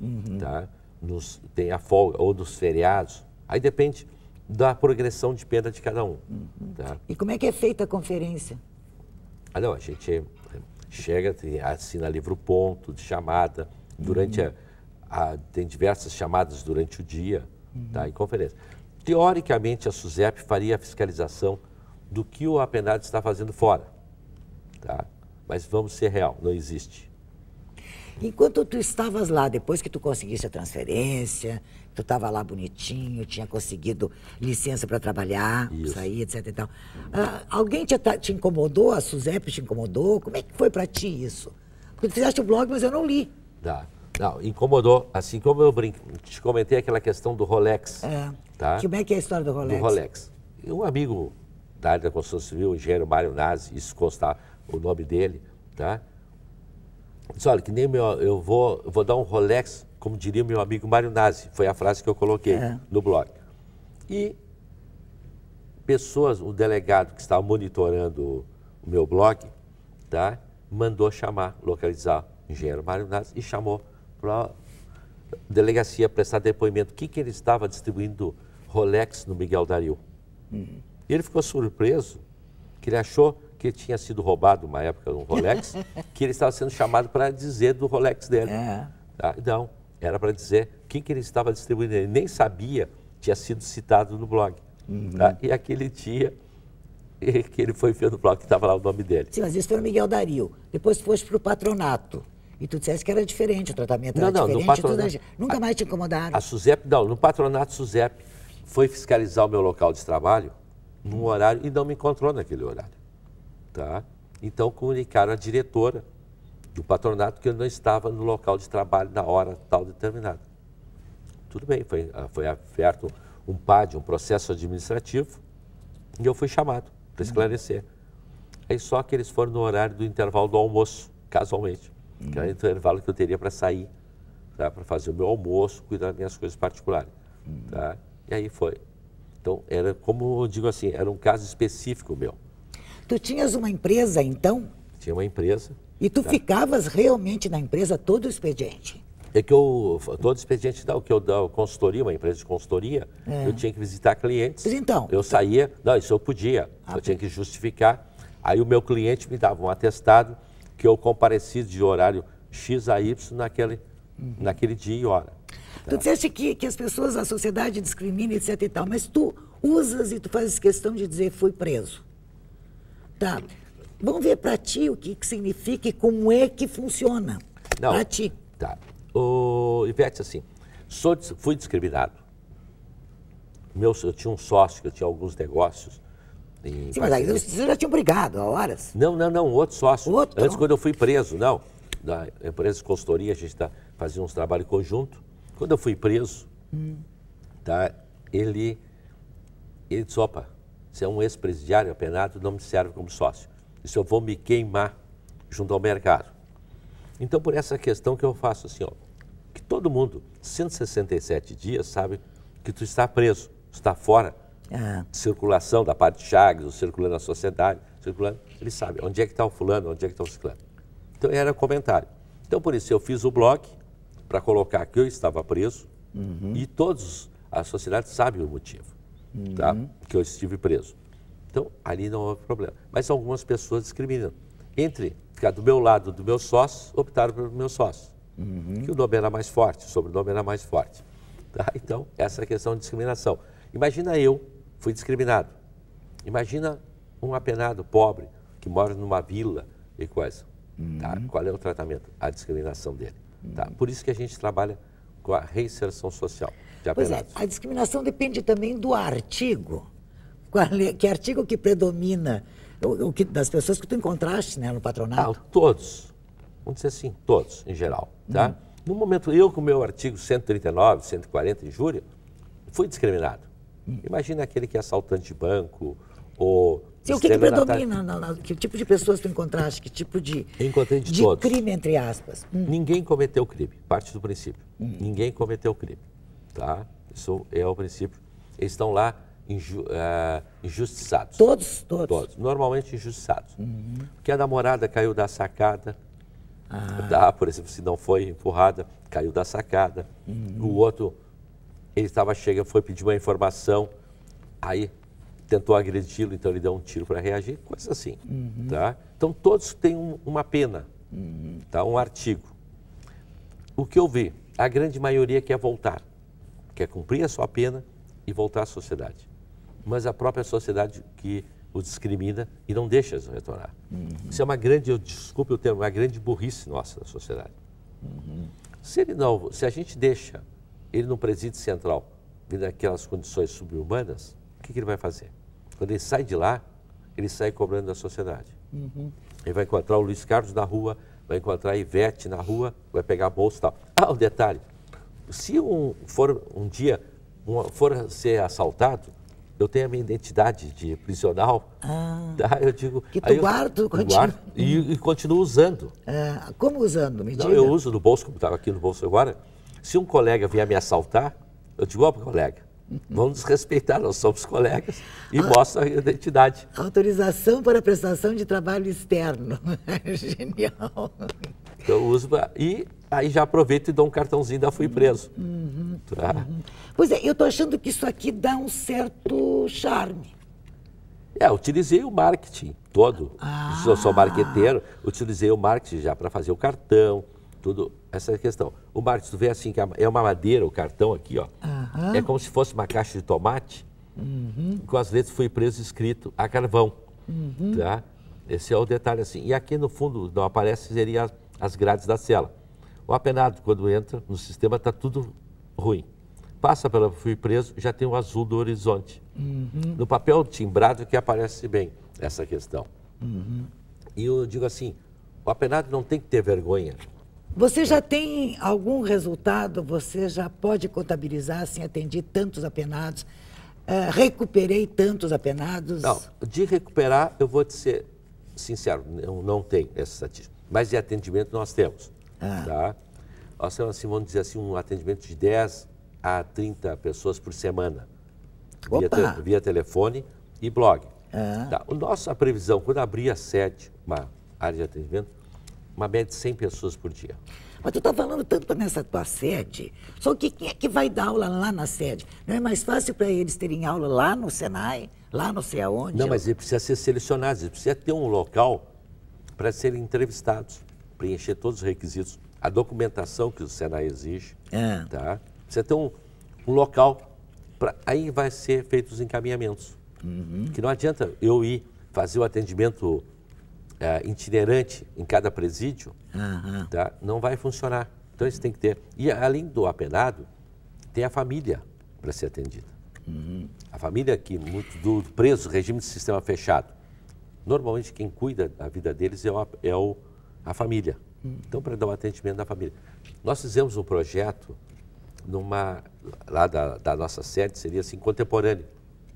uhum. tá? Nos, tem a folga ou dos feriados. Aí depende da progressão de perda de cada um. Uhum. Tá? E como é que é feita a conferência? Ah, não, a gente eh, chega, assina livro ponto de chamada, durante uhum. a, a, tem diversas chamadas durante o dia, tá? uhum. tá? Em conferência. Teoricamente, a SUSEP faria a fiscalização do que o apenado está fazendo fora, tá? Mas vamos ser real, não existe. Enquanto tu estavas lá, depois que tu conseguisse a transferência, tu estava lá bonitinho, tinha conseguido licença para trabalhar, Isso. sair, etc. Então, ah, alguém te, te, incomodou? A Suzep te incomodou? Como é que foi para ti isso? Porque tu fizeste o blog, mas eu não li. Tá. Não, incomodou. Assim como eu brinco, te comentei aquela questão do Rolex. É. Tá? Como é que é a história do Rolex? Do Rolex. Um amigo da área da construção civil, o engenheiro Mário Nazi, isso constar o nome dele, tá? Disse, olha, que nem meu, eu vou, vou dar um Rolex, como diria meu amigo Mário Nazi, foi a frase que eu coloquei é. no blog. E pessoas, o delegado que estava monitorando o meu blog, tá, mandou chamar, localizar o engenheiro Mário Nazi e chamou para delegacia prestar depoimento que, que ele estava distribuindo Rolex no Miguel Dario. Uhum. E ele ficou surpreso, que ele achou porque tinha sido roubado uma época um Rolex, que ele estava sendo chamado para dizer do Rolex dele. É. Tá? Não, era para dizer quem que ele estava distribuindo. Ele nem sabia, tinha sido citado no blog. Uhum. Tá? E aquele dia que ele foi ver no blog que estava lá o nome dele. Sim, mas isso foi o Miguel Dario. Depois foste para o patronato. E tu disseste que era diferente, o tratamento não, era não, diferente. No patronato, tudo... Nunca mais te incomodaram. A Suzep, não, no patronato Suzep foi fiscalizar o meu local de trabalho num horário e não me encontrou naquele horário. Tá? Então comunicaram à diretora do patronato que eu não estava no local de trabalho na hora tal determinada. Tudo bem, foi, ah, foi aberto um PAD, um processo administrativo, e eu fui chamado para esclarecer. Aí só que eles foram no horário do intervalo do almoço, casualmente, uhum. que era o hum. intervalo que eu teria para sair, tá? para fazer o meu almoço, cuidar das minhas coisas particulares. Hum. Tá? E aí foi. Então, era como eu digo assim, era um caso específico meu. Tu tinhas uma empresa então? Tinha uma empresa. E tu tá. ficavas realmente na empresa todo o expediente? É que eu, todo expediente da o que eu dava consultoria, uma empresa de consultoria, é. eu tinha que visitar clientes. Mas então. Eu saía, não, isso eu podia, ah, eu tá. tinha que justificar. Aí o meu cliente me dava um atestado que eu compareci de horário X a Y naquele, uhum. naquele dia e hora. Tá? Tu disseste que, que as pessoas, a sociedade discrimina, etc e tal, mas tu usas e tu fazes questão de dizer fui preso. Tá. Vamos ver para ti o que, que significa e como é que funciona. Para ti. Tá. O Ivete, assim, sou, fui discriminado. Meu, eu tinha um sócio, eu tinha alguns negócios. Sim, mas aí você já tinha brigado há horas. Não, não, não, outro sócio. Outro? Antes, quando eu fui preso, não. Na empresa de consultoria, a gente tá, fazia uns trabalhos conjunto. Quando eu fui preso, hum. tá, ele, ele disse, opa, se é um ex-presidiário apenado, não me serve como sócio. Isso eu vou me queimar junto ao mercado. Então, por essa questão que eu faço assim, ó, que todo mundo, 167 dias, sabe que tu está preso, está fora de ah. circulação da parte de Chagas, circulando na sociedade, circulando, ele sabe onde é que está o fulano, onde é que está o ciclano. Então, era comentário. Então, por isso, eu fiz o blog para colocar que eu estava preso uhum. e todos, a sociedade sabe o motivo uhum. tá? que eu estive preso. Então, ali não houve problema. Mas algumas pessoas discriminam. Entre ficar do meu lado do meu sócio, optaram pelo meu sócio. Uhum. Que o nome era mais forte, o sobrenome era mais forte. Tá? Então, essa é a questão de discriminação. Imagina eu, fui discriminado. Imagina um apenado pobre que mora numa vila e coisa. Tá? Uhum. Tá? Qual é o tratamento? A discriminação dele. Tá? Uhum. Por isso que a gente trabalha com a reinserção social. De pois é, a discriminação depende também do artigo. Qual, é, que artigo que predomina o, o que, das pessoas que tu encontraste né, no patronato? Ah, todos. Vamos dizer assim, todos, em geral. Tá? Hum. No momento, eu com o meu artigo 139, 140, injúria, fui discriminado. Hum. Imagina aquele que é assaltante de banco ou... E o que, que predomina? Na, na, que tipo de pessoas tu encontraste? Que tipo de, Encontrei de, de todos. crime, entre aspas? Hum. Ninguém cometeu crime, parte do princípio. Hum. Ninguém cometeu crime tá? Isso é o princípio. Eles estão lá inju uh, injustiçados. Todos, todos? Todos, normalmente injustiçados. Uhum. Porque a namorada caiu da sacada, ah. da, tá? por exemplo, se não foi empurrada, caiu da sacada. Uhum. O outro, ele estava chegando, foi pedir uma informação, aí tentou agredi-lo, então ele deu um tiro para reagir, coisa assim, uhum. tá? Então todos têm um, uma pena, uhum. tá? Um artigo. O que eu vi, a grande maioria quer voltar quer cumprir a sua pena e voltar à sociedade. Mas a própria sociedade que o discrimina e não deixa eles retornar. Uhum. Isso é uma grande, eu desculpe o termo, uma grande burrice nossa da sociedade. Uhum. Se ele não, se a gente deixa ele no presídio central e naquelas condições subhumanas, o que, que, ele vai fazer? Quando ele sai de lá, ele sai cobrando da sociedade. Uhum. Ele vai encontrar o Luiz Carlos na rua, vai encontrar a Ivete na rua, vai pegar a bolsa e tal. Ah, o um detalhe, se um, for um dia um, for ser assaltado, eu tenho a minha identidade de prisional. Ah, tá? Eu digo. Que tu guardo, continua. E, e, continuo usando. Ah, como usando? Me diga. Não, eu uso no bolso, como estava aqui no bolso agora. Se um colega vier me assaltar, eu digo, ó, colega, uhum. Vamos respeitar, nós somos colegas e ah, mostra a identidade. Autorização para prestação de trabalho externo. Genial. Então uso e aí já aproveito e dou um cartãozinho da Fui uhum. Preso. Uhum, tá? uhum. Pois é, eu estou achando que isso aqui dá um certo charme. É, utilizei o marketing todo. Ah. Eu sou marqueteiro, utilizei o marketing já para fazer o cartão, tudo essa é a questão. O marketing, tu vê assim, que é uma madeira, o cartão aqui, ó. Uhum. É como se fosse uma caixa de tomate, uhum. com as letras Fui Preso escrito a carvão. Uhum. Tá? Esse é o detalhe, assim. E aqui no fundo não aparece, seria as grades da cela. O apenado, quando entra no sistema, está tudo ruim. Passa pela fui preso, já tem o azul do horizonte. Uhum. No papel timbrado que aparece bem essa questão. Uhum. E eu digo assim, o apenado não tem que ter vergonha. Você já tem algum resultado? Você já pode contabilizar assim, atendi tantos apenados, uh, recuperei tantos apenados? Não, de recuperar, eu vou te ser sincero, não, não tem essa estatística. Mas de atendimento nós temos. Ah. Tá? Nós temos, assim, vamos dizer assim, um atendimento de 10 a 30 pessoas por semana. Via, te, via, telefone e blog. Ah. Tá? O nossa previsão, quando abrir a sede, uma área de atendimento, uma média de 100 pessoas por dia. Mas tu está falando tanto nessa tua sede, só que quem é que vai dar aula lá na sede? Não é mais fácil para eles terem aula lá no Senai, lá não sei aonde? Não, mas ele precisa ser selecionado, ele precisa ter um local para serem entrevistados, preencher todos os requisitos, a documentação que o Senai exige, é. tá? Você tem um, um local, pra, aí vai ser feitos os encaminhamentos. Uhum. Que não adianta eu ir fazer o atendimento é, itinerante em cada presídio, uhum. tá? não vai funcionar. Então isso tem que ter. E além do apenado, tem a família para ser atendida. Uhum. A família que do preso, regime de sistema fechado, Normalmente quem cuida da vida deles é, o, é o, a família. Então, para dar um atendimento da família. Nós fizemos um projeto numa, lá da, da nossa sede, seria assim, contemporâneo,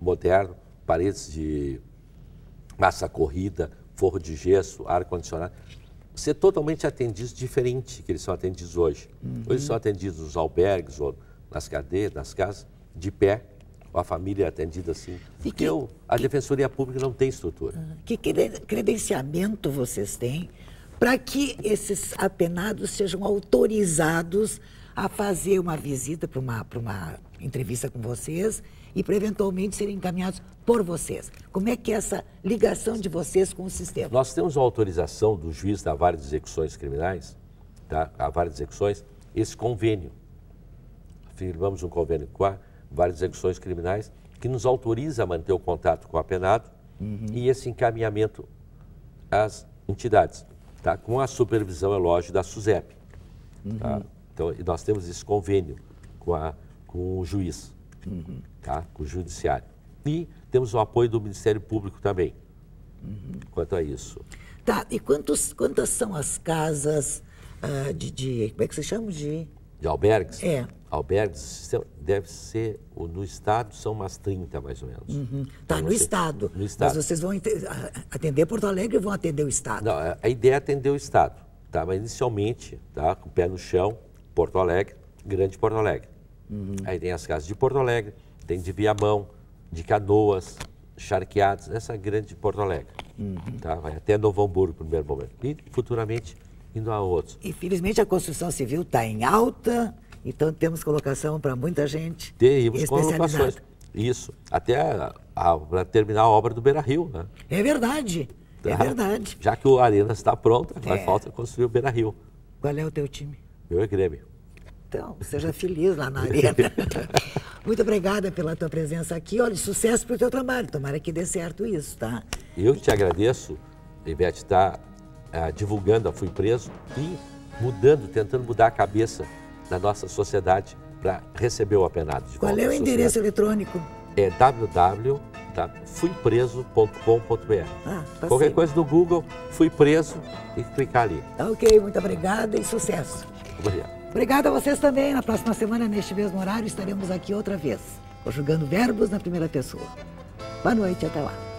moderno, paredes de massa corrida, forro de gesso, ar-condicionado. Ser totalmente atendidos diferente que eles são atendidos hoje. Uhum. Hoje são uhum. atendidos nos albergues, ou nas cadeias, nas casas, de pé, a família é atendida assim. Porque que, eu, a que, Defensoria Pública não tem estrutura. Ah, que credenciamento vocês têm para que esses apenados sejam autorizados a fazer uma visita para uma, uma entrevista com vocês e para eventualmente serem encaminhados por vocês? Como é que é essa ligação de vocês com o sistema? Nós temos uma autorização do juiz da várias Execuções Criminais, tá? a várias Execuções, esse convênio. Firmamos um convênio com a várias execuções criminais, que nos autoriza a manter o contato com o apenado uhum. e esse encaminhamento às entidades, tá? com a supervisão, é lógico, da SUSEP. Uhum. Tá? Então, nós temos esse convênio com, a, com o juiz, uhum. tá? com o judiciário. E temos o apoio do Ministério Público também, uhum. quanto a isso. Tá, e quantos, quantas são as casas ah, de, de, como é que se chama? De... De albergues? É. Albergues deve ser, no Estado, são umas 30 mais ou menos. Uhum. Então, tá, no, assim, estado, no Estado. Mas vocês vão atender Porto Alegre ou vão atender o Estado? Não, a ideia é atender o Estado, tá? Mas inicialmente, tá? Com o pé no chão, Porto Alegre, Grande Porto Alegre. Uhum. Aí tem as casas de Porto Alegre, tem de Viamão, de Canoas, Charqueados, essa grande Porto Alegre. Uhum. Tá? Vai até Novo Hamburgo, no primeiro momento. E futuramente indo a outros. Infelizmente, a construção civil está em alta, então temos colocação para muita gente. Temos colocações. Isso. Até para terminar a obra do Beira Rio. Né? É verdade. É tá? É verdade. Já que o Arena está pronta, é. falta construir o Beira Rio. Qual é o teu time? Meu é Grêmio. Então, seja feliz lá na Arena. Muito obrigada pela tua presença aqui. Olha, sucesso para o teu trabalho. Tomara que dê certo isso, tá? Eu te agradeço, Ivete, tá? ah, divulgando a Fui Preso e mudando, tentando mudar a cabeça da nossa sociedade para receber o apenado de Qual Qual é o endereço eletrônico? É www.fuipreso.com.br. Ah, tá Qualquer coisa do Google, fui preso e clicar ali. Ok, muito obrigada e sucesso. Obrigado. Obrigada a vocês também. Na próxima semana, neste mesmo horário, estaremos aqui outra vez, conjugando verbos na primeira pessoa. Boa noite, até lá.